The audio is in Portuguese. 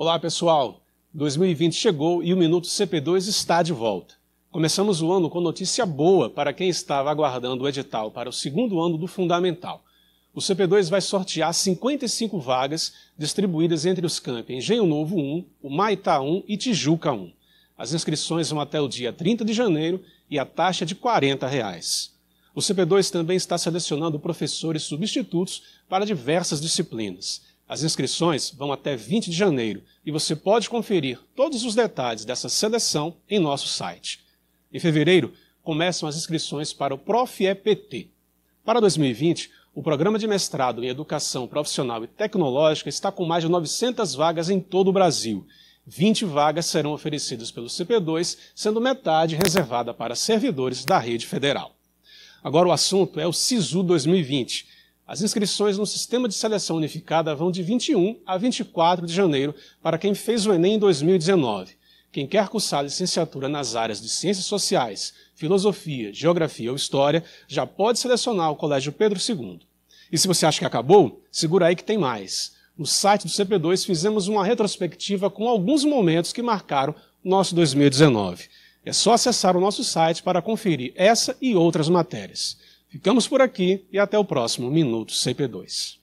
Olá, pessoal. 2020 chegou e o Minuto CP2 está de volta. Começamos o ano com notícia boa para quem estava aguardando o edital para o segundo ano do Fundamental. O CP2 vai sortear 55 vagas distribuídas entre os campi Engenho Novo 1, o Maitá 1 e Tijuca 1. As inscrições vão até o dia 30 de janeiro e a taxa é de R$ 40. Reais. O CP2 também está selecionando professores substitutos para diversas disciplinas. As inscrições vão até 20 de janeiro e você pode conferir todos os detalhes dessa seleção em nosso site. Em fevereiro, começam as inscrições para o ProfEPT. Para 2020, o programa de mestrado em Educação Profissional e Tecnológica está com mais de 900 vagas em todo o Brasil. 20 vagas serão oferecidas pelo CP2, sendo metade reservada para servidores da rede federal. Agora o assunto é o SISU 2020 as inscrições no Sistema de Seleção Unificada vão de 21 a 24 de janeiro para quem fez o Enem em 2019. Quem quer cursar licenciatura nas áreas de Ciências Sociais, Filosofia, Geografia ou História já pode selecionar o Colégio Pedro II. E se você acha que acabou, segura aí que tem mais. No site do CP2 fizemos uma retrospectiva com alguns momentos que marcaram nosso 2019. É só acessar o nosso site para conferir essa e outras matérias. Ficamos por aqui e até o próximo Minuto CP2.